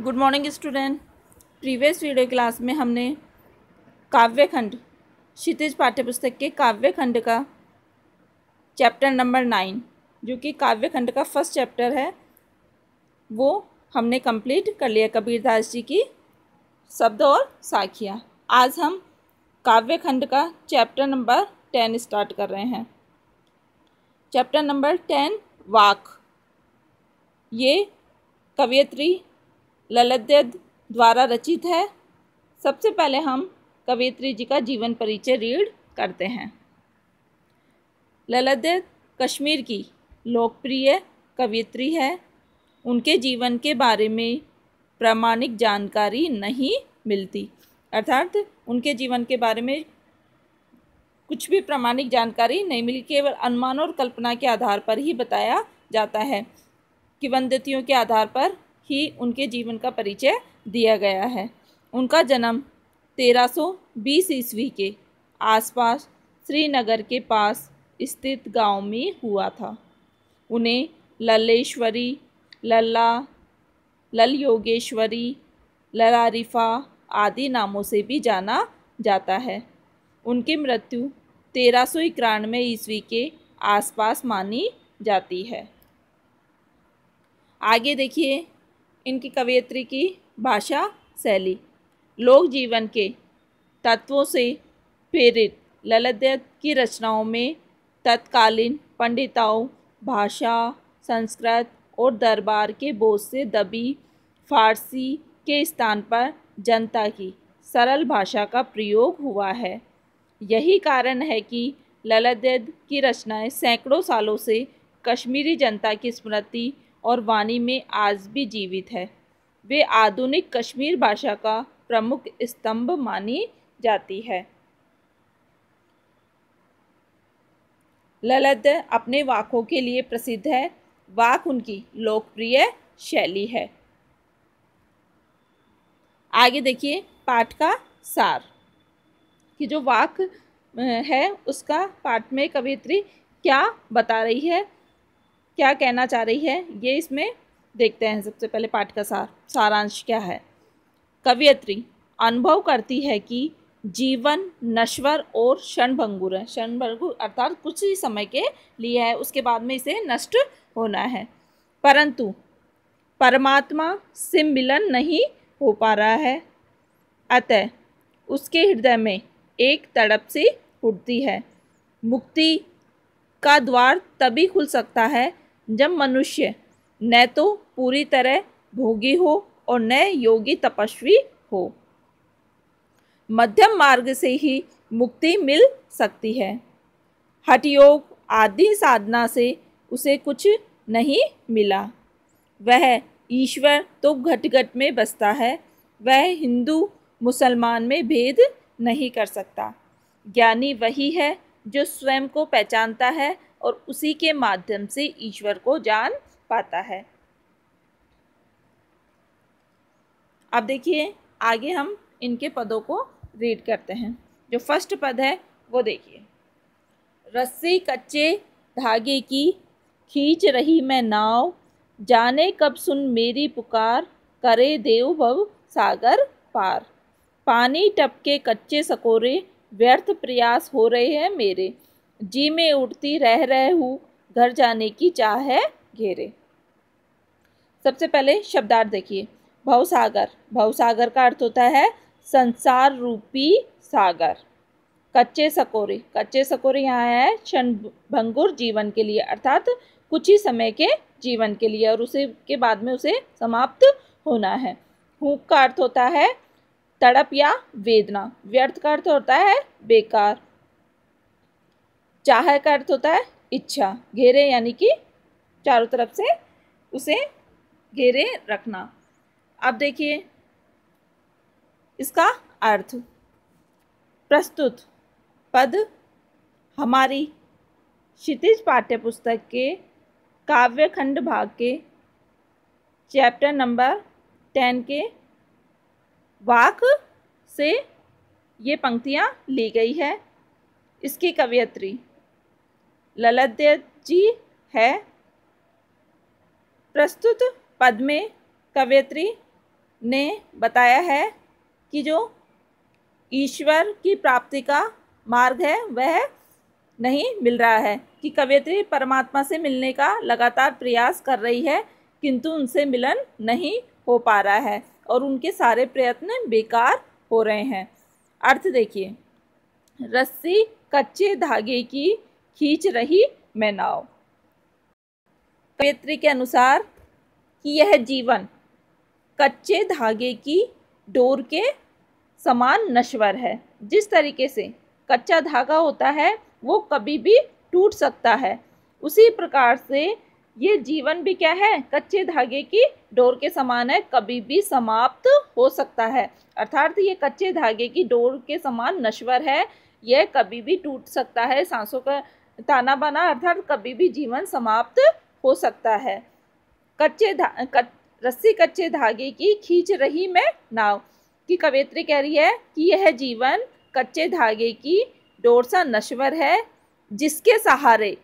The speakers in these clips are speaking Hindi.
good morning student previous video class में हमने काव्य खंड क्षितिज पाठ्यपुस्तक के काव्य खंड का चैप्टर नंबर नाइन जो कि काव्य खंड का फर्स्ट चैप्टर है वो हमने कंप्लीट कर लिया कबीरदास जी की शब्द और साखियाँ आज हम काव्य खंड का चैप्टर नंबर टेन स्टार्ट कर रहे हैं चैप्टर नंबर टेन वाक ये कवियत्री ललित द्वारा रचित है सबसे पहले हम कवयित्री जी का जीवन परिचय रीड करते हैं ललित कश्मीर की लोकप्रिय कवयित्री है उनके जीवन के बारे में प्रामाणिक जानकारी नहीं मिलती अर्थात उनके जीवन के बारे में कुछ भी प्रमाणिक जानकारी नहीं मिली केवल अनुमान और कल्पना के आधार पर ही बताया जाता है कि वंदतियों के आधार पर ही उनके जीवन का परिचय दिया गया है उनका जन्म 1320 ईस्वी के आसपास श्रीनगर के पास स्थित गांव में हुआ था उन्हें लल्लेश्वरी लल्ला लल योगेश्वरी ललारिफा आदि नामों से भी जाना जाता है उनकी मृत्यु तेरह सौ इक्यानवे ईस्वी के आसपास मानी जाती है आगे देखिए इनकी कवयित्री की भाषा शैली लोक जीवन के तत्वों से प्रेरित ललित की रचनाओं में तत्कालीन पंडिताओं भाषा संस्कृत और दरबार के बोझ से दबी फारसी के स्थान पर जनता की सरल भाषा का प्रयोग हुआ है यही कारण है कि ललित की रचनाएं सैकड़ों सालों से कश्मीरी जनता की स्मृति और वाणी में आज भी जीवित है वे आधुनिक कश्मीर भाषा का प्रमुख स्तंभ मानी जाती है ललित अपने वाकों के लिए प्रसिद्ध है वाक उनकी लोकप्रिय शैली है आगे देखिए पाठ का सार कि जो वाक है उसका पाठ में कवियत्री क्या बता रही है क्या कहना चाह रही है ये इसमें देखते हैं सबसे पहले पाठ का सार सारांश क्या है कवियत्री अनुभव करती है कि जीवन नश्वर और क्षणभंगुर है क्षणभंगुर अर्थात कुछ ही समय के लिए है उसके बाद में इसे नष्ट होना है परंतु परमात्मा से मिलन नहीं हो पा रहा है अतः उसके हृदय में एक तड़प सी उठती है मुक्ति का द्वार तभी खुल सकता है जब मनुष्य न तो पूरी तरह भोगी हो और न योगी तपस्वी हो मध्यम मार्ग से ही मुक्ति मिल सकती है योग आदि साधना से उसे कुछ नहीं मिला वह ईश्वर तो घट घट में बसता है वह हिंदू मुसलमान में भेद नहीं कर सकता ज्ञानी वही है जो स्वयं को पहचानता है और उसी के माध्यम से ईश्वर को जान पाता है अब देखिए आगे हम इनके पदों को रीड करते हैं जो फर्स्ट पद है वो देखिए रस्सी कच्चे धागे की खींच रही मैं नाव जाने कब सुन मेरी पुकार करे देव भव सागर पार पानी टपके कच्चे सकोरे व्यर्थ प्रयास हो रहे हैं मेरे जी में उठती रह रहे हूँ घर जाने की चाह है घेरे सबसे पहले शब्दार्थ देखिए भवसागर भवसागर का अर्थ होता है संसार रूपी सागर कच्चे सकोरे कच्चे सकोरे यहाँ है क्षण भंगुर जीवन के लिए अर्थात कुछ ही समय के जीवन के लिए और उसे के बाद में उसे समाप्त होना है हुक का अर्थ होता है तड़प या वेदना व्यर्थ का अर्थ होता है बेकार चाह का अर्थ होता है इच्छा घेरे यानी कि चारों तरफ से उसे घेरे रखना अब देखिए इसका अर्थ प्रस्तुत पद हमारी क्षितिज पाठ्य पुस्तक के काव्य खंड भाग के चैप्टर नंबर टेन के वाक से ये पंक्तियाँ ली गई है इसकी कवयत्री ललित जी है प्रस्तुत पद में कवयत्री ने बताया है कि जो ईश्वर की प्राप्ति का मार्ग है वह नहीं मिल रहा है कि कवियत्री परमात्मा से मिलने का लगातार प्रयास कर रही है किंतु उनसे मिलन नहीं हो पा रहा है और उनके सारे प्रयत्न बेकार हो रहे हैं अर्थ देखिए रस्सी कच्चे धागे की खींच रही मैं नाव कवित्री के अनुसार कि यह जीवन कच्चे धागे की डोर के समान नश्वर है जिस तरीके से कच्चा धागा होता है वो कभी भी टूट सकता है उसी प्रकार से ये जीवन भी क्या है कच्चे धागे की डोर के समान है कभी भी समाप्त हो सकता है अर्थात ये कच्चे धागे की डोर के समान नश्वर है यह कभी भी टूट सकता है सांसों का ताना बाना अर्थात कभी भी जीवन समाप्त हो सकता है कच्चे धा कच, रस्सी कच्चे धागे की खींच रही मैं नाव की कवित्री कह रही है कि यह जीवन कच्चे धागे की डोर सा नश्वर है जिसके सहारे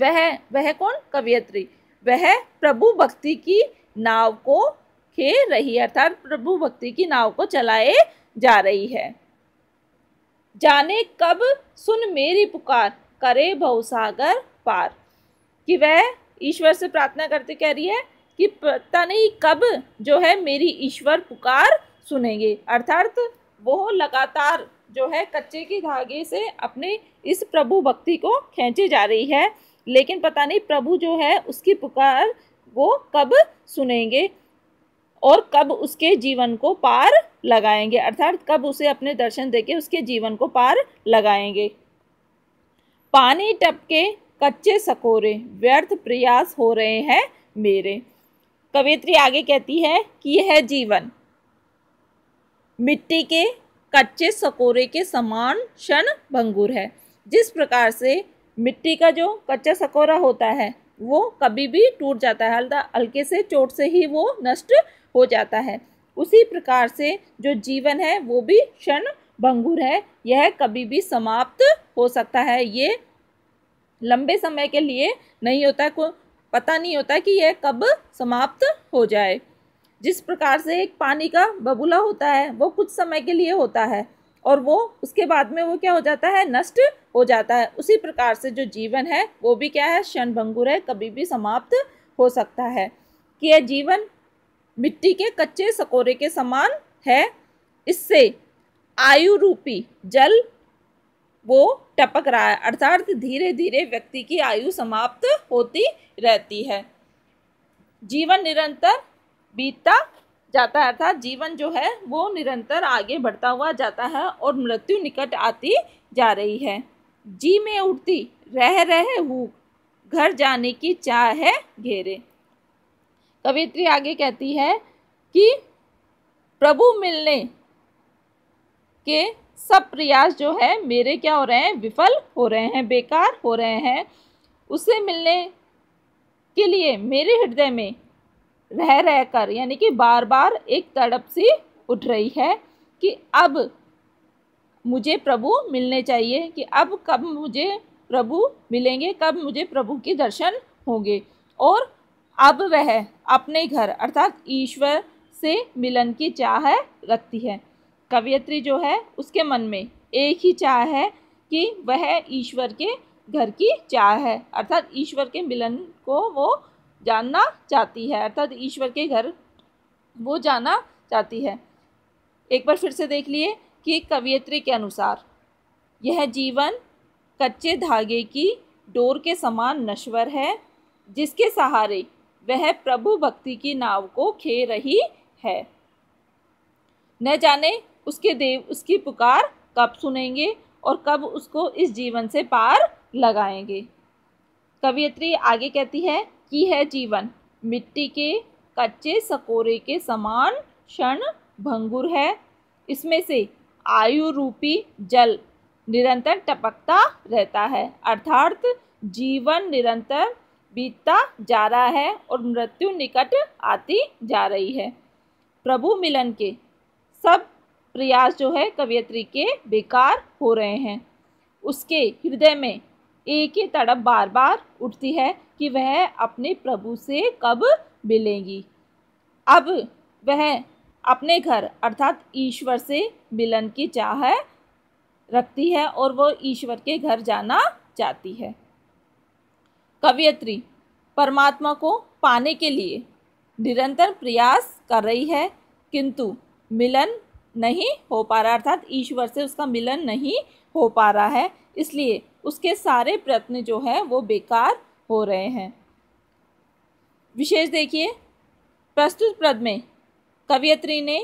वह वह कौन कवियत्री वह प्रभु भक्ति की नाव को खेल रही है अर्थात प्रभु भक्ति की नाव को चलाए जा रही है जाने कब सुन मेरी पुकार करे भवसागर पार कि वह ईश्वर से प्रार्थना करते कह रही है कि पता नहीं कब जो है मेरी ईश्वर पुकार सुनेंगे अर्थात वो लगातार जो है कच्चे के धागे से अपने इस प्रभु भक्ति को खींचे जा रही है लेकिन पता नहीं प्रभु जो है उसकी पुकार वो कब सुनेंगे और कब उसके जीवन को पार लगाएंगे अर्थात कब उसे अपने दर्शन देके उसके जीवन को पार लगाएंगे पानी टपके कच्चे सकोरे व्यर्थ प्रयास हो रहे हैं मेरे कवित्री आगे कहती है कि यह है जीवन मिट्टी के कच्चे सकोरे के समान क्षण भंगुर है जिस प्रकार से मिट्टी का जो कच्चा सकोरा होता है वो कभी भी टूट जाता है हल्दा हल्के से चोट से ही वो नष्ट हो जाता है उसी प्रकार से जो जीवन है वो भी क्षण भंगुर है यह कभी भी समाप्त हो सकता है ये लंबे समय के लिए नहीं होता को पता नहीं होता कि यह कब समाप्त हो जाए जिस प्रकार से एक पानी का बबूला होता है वो कुछ समय के लिए होता है और वो उसके बाद में वो क्या हो जाता है नष्ट हो जाता है उसी प्रकार से जो जीवन है वो भी क्या है क्षणभंगुर है कभी भी समाप्त हो सकता है कि यह जीवन मिट्टी के कच्चे सकोरे के समान है इससे आयु रूपी जल वो टपक रहा है अर्थात धीरे धीरे व्यक्ति की आयु समाप्त होती रहती है जीवन निरंतर बीतता जाता है अर्थात जीवन जो है वो निरंतर आगे बढ़ता हुआ जाता है और मृत्यु निकट आती जा रही है जी में उठती रह रहे भूख घर जाने की चाह है घेरे कवित्री आगे कहती है कि प्रभु मिलने के सब प्रयास जो है मेरे क्या हो रहे हैं विफल हो रहे हैं बेकार हो रहे हैं उसे मिलने के लिए मेरे हृदय में रह रह कर यानी कि बार बार एक तड़प सी उठ रही है कि अब मुझे प्रभु मिलने चाहिए कि अब कब मुझे प्रभु मिलेंगे कब मुझे प्रभु के दर्शन होंगे और अब वह अपने घर अर्थात ईश्वर से मिलन की चाह रखती है कवियत्री जो है उसके मन में एक ही चाह है कि वह ईश्वर के घर की चाह है अर्थात ईश्वर के मिलन को वो जानना चाहती है अर्थात ईश्वर के घर वो जाना चाहती है एक बार फिर से देख लिए कि कवियत्री के अनुसार यह जीवन कच्चे धागे की डोर के समान नश्वर है जिसके सहारे वह प्रभु भक्ति की नाव को खे रही है न जाने उसके देव उसकी पुकार कब सुनेंगे और कब उसको इस जीवन से पार लगाएंगे कवियत्री आगे कहती है की है जीवन मिट्टी के कच्चे सकोरे के समान क्षण भंगुर है इसमें से आयु रूपी जल निरंतर टपकता रहता है अर्थात जीवन निरंतर बीतता जा रहा है और मृत्यु निकट आती जा रही है प्रभु मिलन के सब प्रयास जो है कवियत्री के बेकार हो रहे हैं उसके हृदय में एक ही तड़प बार बार उठती है कि वह अपने प्रभु से कब मिलेंगी अब वह अपने घर अर्थात ईश्वर से मिलन की चाह रखती है और वह ईश्वर के घर जाना चाहती है कवियत्री परमात्मा को पाने के लिए निरंतर प्रयास कर रही है किंतु मिलन नहीं हो पा रहा अर्थात ईश्वर से उसका मिलन नहीं हो पा रहा है इसलिए उसके सारे प्रयत्न जो है वो बेकार हो रहे हैं विशेष देखिए प्रस्तुत पद में कवियत्री ने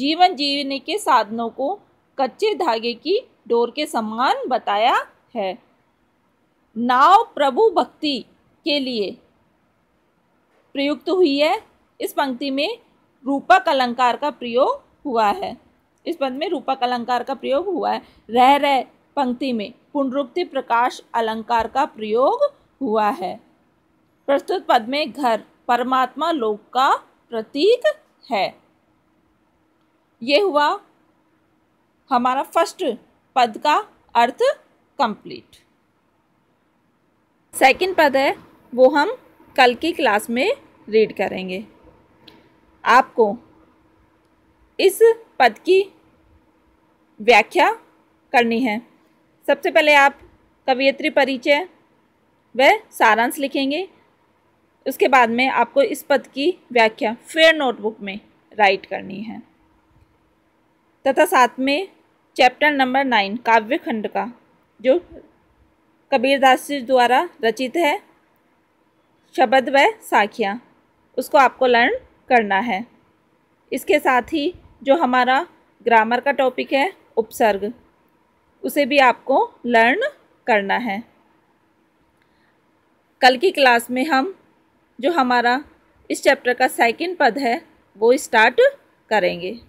जीवन जीवने के साधनों को कच्चे धागे की डोर के समान बताया है नाव प्रभु भक्ति के लिए प्रयुक्त हुई है इस पंक्ति में रूपक अलंकार का प्रयोग हुआ है इस पद में रूपक अलंकार का प्रयोग हुआ है रह रह पंक्ति में पुनरुक्ति प्रकाश अलंकार का प्रयोग हुआ है प्रस्तुत पद में घर परमात्मा लोक का प्रतीक है ये हुआ हमारा फर्स्ट पद का अर्थ कंप्लीट सेकंड पद है वो हम कल की क्लास में रीड करेंगे आपको इस पद की व्याख्या करनी है सबसे पहले आप कवियत्री परिचय वह सारांश लिखेंगे उसके बाद में आपको इस पद की व्याख्या फिर नोटबुक में राइट करनी है तथा साथ में चैप्टर नंबर नाइन काव्य खंड का जो कबीरदास जी द्वारा रचित है शब्द व साखियाँ उसको आपको लर्न करना है इसके साथ ही जो हमारा ग्रामर का टॉपिक है उपसर्ग उसे भी आपको लर्न करना है कल की क्लास में हम जो हमारा इस चैप्टर का सेकंड पद है वो स्टार्ट करेंगे